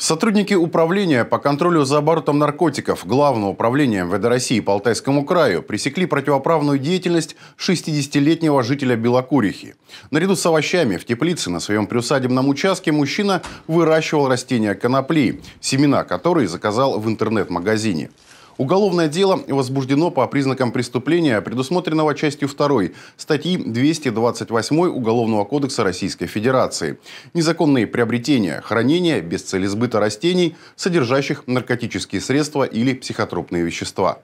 Сотрудники управления по контролю за оборотом наркотиков Главного управления МВД России по Алтайскому краю пресекли противоправную деятельность 60-летнего жителя Белокурихи. Наряду с овощами в теплице на своем приусадебном участке мужчина выращивал растения конопли, семена которой заказал в интернет-магазине. Уголовное дело возбуждено по признакам преступления, предусмотренного частью 2 статьи 228 Уголовного кодекса Российской Федерации. Незаконные приобретения, хранение без цели сбыта растений, содержащих наркотические средства или психотропные вещества.